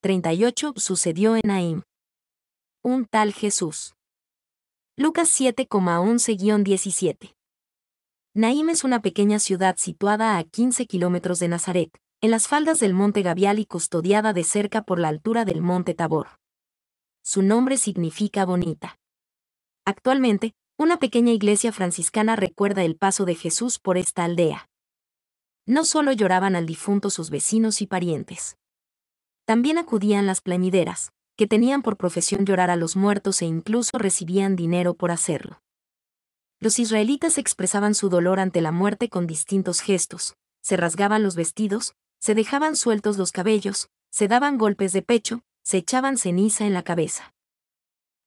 38 sucedió en Naim. Un tal Jesús. Lucas 7,11-17. Naim es una pequeña ciudad situada a 15 kilómetros de Nazaret, en las faldas del monte Gavial y custodiada de cerca por la altura del monte Tabor. Su nombre significa bonita. Actualmente, una pequeña iglesia franciscana recuerda el paso de Jesús por esta aldea. No solo lloraban al difunto sus vecinos y parientes. También acudían las plemideras, que tenían por profesión llorar a los muertos e incluso recibían dinero por hacerlo. Los israelitas expresaban su dolor ante la muerte con distintos gestos, se rasgaban los vestidos, se dejaban sueltos los cabellos, se daban golpes de pecho, se echaban ceniza en la cabeza.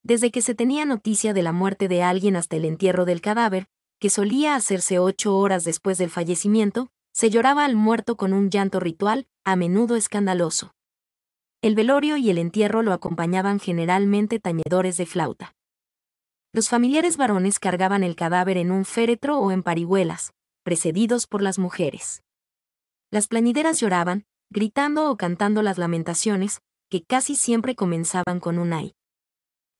Desde que se tenía noticia de la muerte de alguien hasta el entierro del cadáver, que solía hacerse ocho horas después del fallecimiento, se lloraba al muerto con un llanto ritual, a menudo escandaloso. El velorio y el entierro lo acompañaban generalmente tañedores de flauta. Los familiares varones cargaban el cadáver en un féretro o en parihuelas, precedidos por las mujeres. Las planideras lloraban, gritando o cantando las lamentaciones, que casi siempre comenzaban con un ay.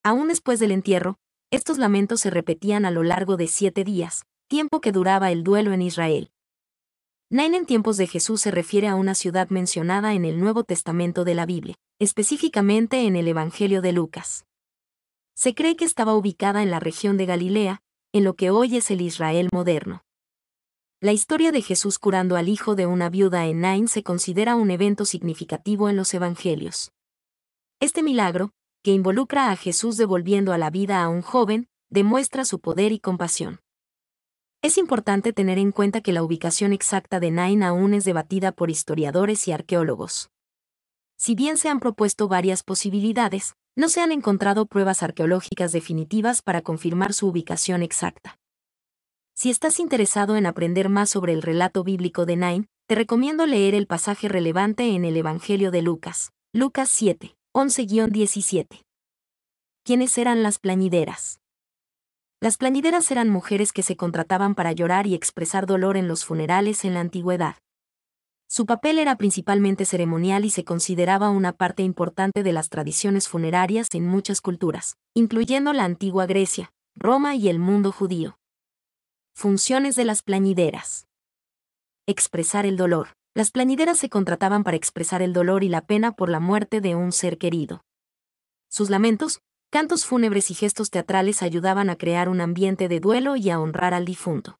Aún después del entierro, estos lamentos se repetían a lo largo de siete días, tiempo que duraba el duelo en Israel. Nain en tiempos de Jesús se refiere a una ciudad mencionada en el Nuevo Testamento de la Biblia, específicamente en el Evangelio de Lucas. Se cree que estaba ubicada en la región de Galilea, en lo que hoy es el Israel moderno. La historia de Jesús curando al hijo de una viuda en Nain se considera un evento significativo en los Evangelios. Este milagro, que involucra a Jesús devolviendo a la vida a un joven, demuestra su poder y compasión. Es importante tener en cuenta que la ubicación exacta de Nain aún es debatida por historiadores y arqueólogos. Si bien se han propuesto varias posibilidades, no se han encontrado pruebas arqueológicas definitivas para confirmar su ubicación exacta. Si estás interesado en aprender más sobre el relato bíblico de Nain, te recomiendo leer el pasaje relevante en el Evangelio de Lucas, Lucas 7, 11-17. ¿Quiénes eran las plañideras? Las plañideras eran mujeres que se contrataban para llorar y expresar dolor en los funerales en la antigüedad. Su papel era principalmente ceremonial y se consideraba una parte importante de las tradiciones funerarias en muchas culturas, incluyendo la antigua Grecia, Roma y el mundo judío. Funciones de las plañideras. Expresar el dolor. Las plañideras se contrataban para expresar el dolor y la pena por la muerte de un ser querido. Sus lamentos, Cantos fúnebres y gestos teatrales ayudaban a crear un ambiente de duelo y a honrar al difunto.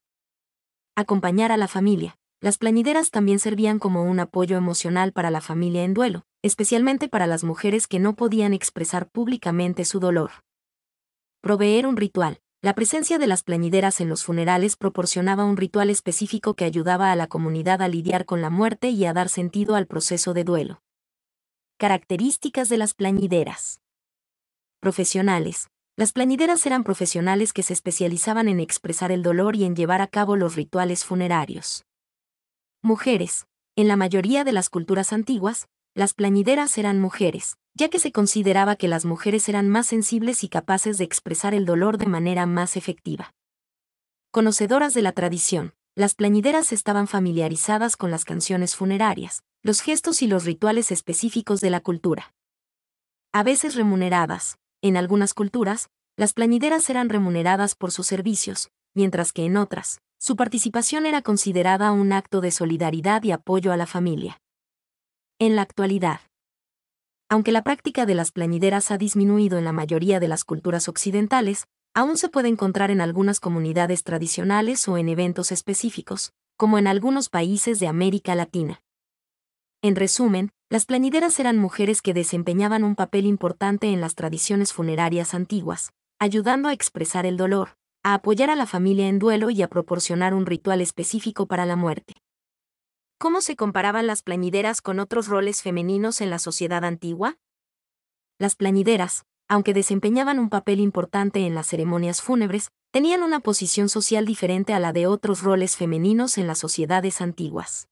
Acompañar a la familia. Las plañideras también servían como un apoyo emocional para la familia en duelo, especialmente para las mujeres que no podían expresar públicamente su dolor. Proveer un ritual. La presencia de las plañideras en los funerales proporcionaba un ritual específico que ayudaba a la comunidad a lidiar con la muerte y a dar sentido al proceso de duelo. Características de las plañideras profesionales. Las planideras eran profesionales que se especializaban en expresar el dolor y en llevar a cabo los rituales funerarios. Mujeres. En la mayoría de las culturas antiguas, las plañideras eran mujeres, ya que se consideraba que las mujeres eran más sensibles y capaces de expresar el dolor de manera más efectiva. Conocedoras de la tradición, las plañideras estaban familiarizadas con las canciones funerarias, los gestos y los rituales específicos de la cultura. A veces remuneradas, en algunas culturas, las planideras eran remuneradas por sus servicios, mientras que en otras, su participación era considerada un acto de solidaridad y apoyo a la familia. En la actualidad, aunque la práctica de las planideras ha disminuido en la mayoría de las culturas occidentales, aún se puede encontrar en algunas comunidades tradicionales o en eventos específicos, como en algunos países de América Latina. En resumen, las planideras eran mujeres que desempeñaban un papel importante en las tradiciones funerarias antiguas, ayudando a expresar el dolor, a apoyar a la familia en duelo y a proporcionar un ritual específico para la muerte. ¿Cómo se comparaban las plañideras con otros roles femeninos en la sociedad antigua? Las plañideras, aunque desempeñaban un papel importante en las ceremonias fúnebres, tenían una posición social diferente a la de otros roles femeninos en las sociedades antiguas.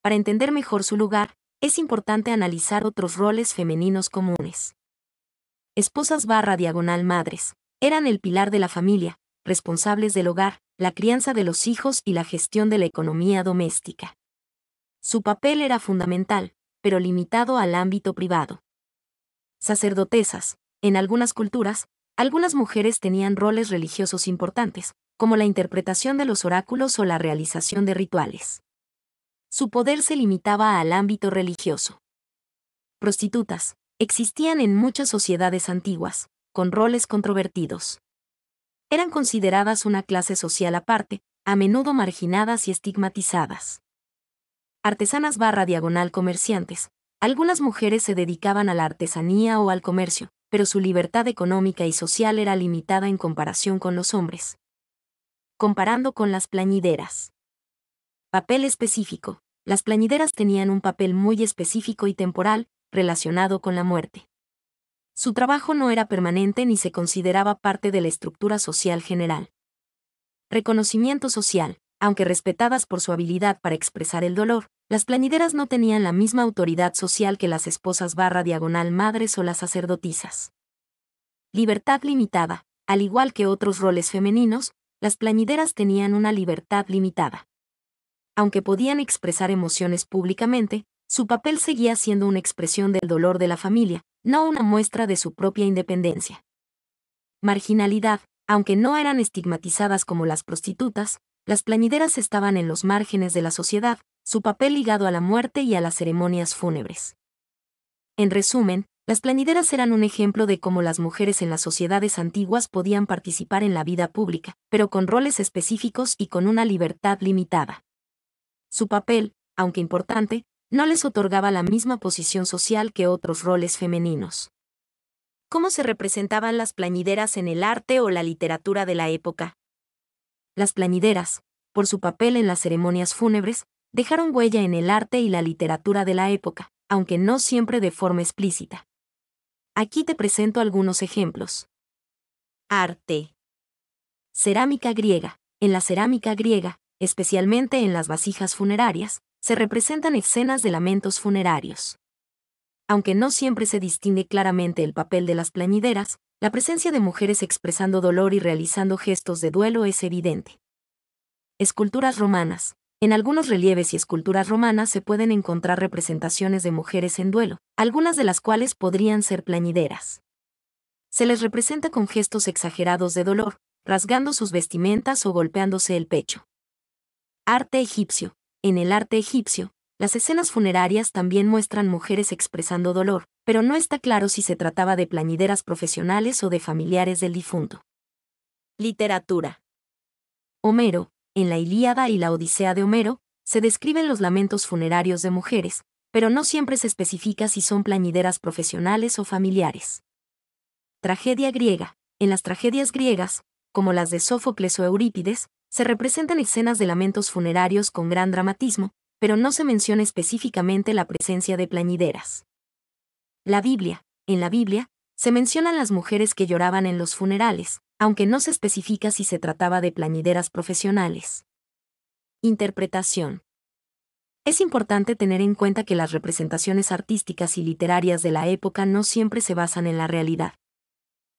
Para entender mejor su lugar, es importante analizar otros roles femeninos comunes. Esposas barra diagonal madres, eran el pilar de la familia, responsables del hogar, la crianza de los hijos y la gestión de la economía doméstica. Su papel era fundamental, pero limitado al ámbito privado. Sacerdotesas, en algunas culturas, algunas mujeres tenían roles religiosos importantes, como la interpretación de los oráculos o la realización de rituales su poder se limitaba al ámbito religioso. Prostitutas existían en muchas sociedades antiguas, con roles controvertidos. Eran consideradas una clase social aparte, a menudo marginadas y estigmatizadas. Artesanas barra diagonal comerciantes, algunas mujeres se dedicaban a la artesanía o al comercio, pero su libertad económica y social era limitada en comparación con los hombres. Comparando con las plañideras. Papel específico. Las plañideras tenían un papel muy específico y temporal, relacionado con la muerte. Su trabajo no era permanente ni se consideraba parte de la estructura social general. Reconocimiento social. Aunque respetadas por su habilidad para expresar el dolor, las plañideras no tenían la misma autoridad social que las esposas barra diagonal madres o las sacerdotisas. Libertad limitada. Al igual que otros roles femeninos, las plañideras tenían una libertad limitada aunque podían expresar emociones públicamente, su papel seguía siendo una expresión del dolor de la familia, no una muestra de su propia independencia. Marginalidad, aunque no eran estigmatizadas como las prostitutas, las planideras estaban en los márgenes de la sociedad, su papel ligado a la muerte y a las ceremonias fúnebres. En resumen, las planideras eran un ejemplo de cómo las mujeres en las sociedades antiguas podían participar en la vida pública, pero con roles específicos y con una libertad limitada. Su papel, aunque importante, no les otorgaba la misma posición social que otros roles femeninos. ¿Cómo se representaban las plañideras en el arte o la literatura de la época? Las plañideras, por su papel en las ceremonias fúnebres, dejaron huella en el arte y la literatura de la época, aunque no siempre de forma explícita. Aquí te presento algunos ejemplos. Arte. Cerámica griega. En la cerámica griega, especialmente en las vasijas funerarias, se representan escenas de lamentos funerarios. Aunque no siempre se distingue claramente el papel de las plañideras, la presencia de mujeres expresando dolor y realizando gestos de duelo es evidente. Esculturas romanas. En algunos relieves y esculturas romanas se pueden encontrar representaciones de mujeres en duelo, algunas de las cuales podrían ser plañideras. Se les representa con gestos exagerados de dolor, rasgando sus vestimentas o golpeándose el pecho. Arte egipcio. En el arte egipcio, las escenas funerarias también muestran mujeres expresando dolor, pero no está claro si se trataba de plañideras profesionales o de familiares del difunto. Literatura. Homero, en la Ilíada y la Odisea de Homero, se describen los lamentos funerarios de mujeres, pero no siempre se especifica si son plañideras profesionales o familiares. Tragedia griega. En las tragedias griegas, como las de Sófocles o Eurípides, se representan escenas de lamentos funerarios con gran dramatismo, pero no se menciona específicamente la presencia de plañideras. La Biblia. En la Biblia, se mencionan las mujeres que lloraban en los funerales, aunque no se especifica si se trataba de plañideras profesionales. Interpretación. Es importante tener en cuenta que las representaciones artísticas y literarias de la época no siempre se basan en la realidad.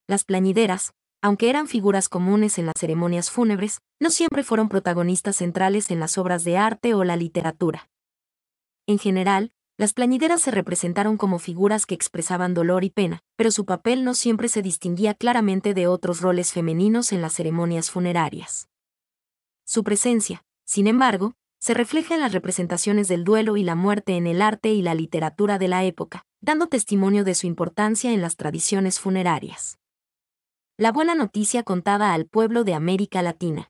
Las plañideras, aunque eran figuras comunes en las ceremonias fúnebres, no siempre fueron protagonistas centrales en las obras de arte o la literatura. En general, las plañideras se representaron como figuras que expresaban dolor y pena, pero su papel no siempre se distinguía claramente de otros roles femeninos en las ceremonias funerarias. Su presencia, sin embargo, se refleja en las representaciones del duelo y la muerte en el arte y la literatura de la época, dando testimonio de su importancia en las tradiciones funerarias. La buena noticia contada al pueblo de América Latina.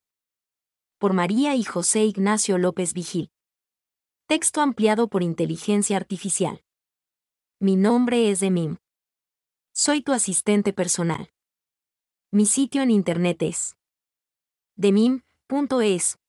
Por María y José Ignacio López Vigil. Texto ampliado por inteligencia artificial. Mi nombre es Demim. Soy tu asistente personal. Mi sitio en internet es demim.es.tl.